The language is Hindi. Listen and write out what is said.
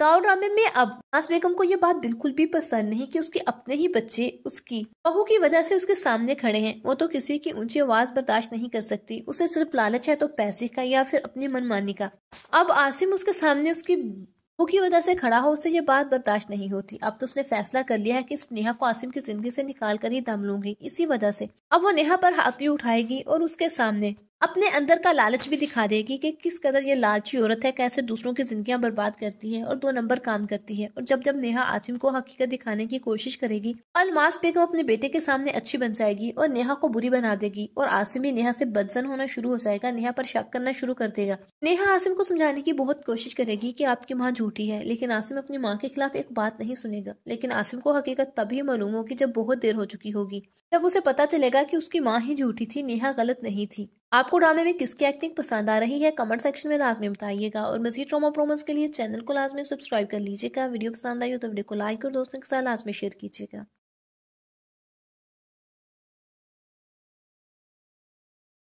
दाऊद ड्रामे में अब नास बेगम को यह बात बिल्कुल भी पसंद नहीं कि उसके अपने ही बच्चे उसकी बहू की वजह से उसके सामने खड़े हैं वो तो किसी की ऊंची आवाज बर्दाश्त नहीं कर सकती उसे सिर्फ लालच है तो पैसे का या फिर अपनी मनमानी का अब आसिम उसके सामने उसकी बहू की वजह से खड़ा हो उसे ये बात बर्दाश्त नहीं होती अब तो उसने फैसला कर लिया है कि नेहा को आसिम की जिंदगी से निकाल कर ही दम लूंगी इसी वजह से अब वो नेहा पर हाथी उठाएगी और उसके सामने अपने अंदर का लालच भी दिखा देगी कि किस कदर ये लालची औरत है कैसे दूसरों की जिंदगियां बर्बाद करती है और दो नंबर काम करती है और जब जब नेहा आसिम को हकीकत दिखाने की कोशिश करेगी अलमास बेगम अपने बेटे के सामने अच्छी बन जाएगी और नेहा को बुरी बना देगी और आसिम भी नेहा से बदसन होना शुरू हो जाएगा नेहा पर शक करना शुरू कर देगा नेहा आसिम को समझाने की बहुत कोशिश करेगी की आपकी माँ झूठी है लेकिन आसिम अपनी माँ के खिलाफ एक बात नहीं सुनेगा लेकिन आसिम को हकीकत तभी मालूम होगी जब बहुत देर हो चुकी होगी जब उसे पता चलेगा की उसकी माँ ही झूठी थी नेहा गलत नहीं थी आपको ड्रामे में किसकी एक्टिंग पसंद आ रही है कमेंट सेक्शन में लाजमी बताइएगा और मजीद ड्रामा प्रोमोस के लिए चैनल को लाजमी सब्सक्राइब कर लीजिएगा वीडियो पसंद आई हो तो वीडियो को लाइक और दोस्तों के साथ लाजमी शेयर कीजिएगा